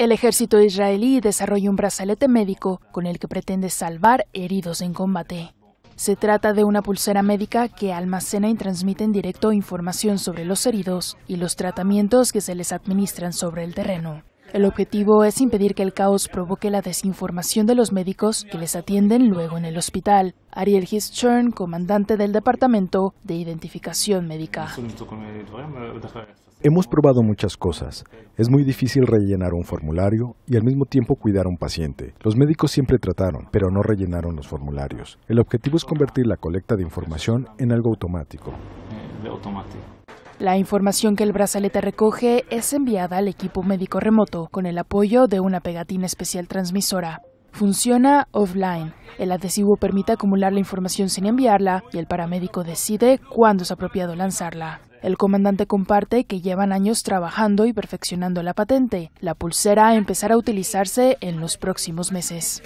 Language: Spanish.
El ejército israelí desarrolla un brazalete médico con el que pretende salvar heridos en combate. Se trata de una pulsera médica que almacena y transmite en directo información sobre los heridos y los tratamientos que se les administran sobre el terreno. El objetivo es impedir que el caos provoque la desinformación de los médicos que les atienden luego en el hospital. Ariel Hischern, comandante del Departamento de Identificación Médica. Hemos probado muchas cosas. Es muy difícil rellenar un formulario y al mismo tiempo cuidar a un paciente. Los médicos siempre trataron, pero no rellenaron los formularios. El objetivo es convertir la colecta de información en algo automático. Eh, la información que el brazalete recoge es enviada al equipo médico remoto con el apoyo de una pegatina especial transmisora. Funciona offline. El adhesivo permite acumular la información sin enviarla y el paramédico decide cuándo es apropiado lanzarla. El comandante comparte que llevan años trabajando y perfeccionando la patente. La pulsera empezará a utilizarse en los próximos meses.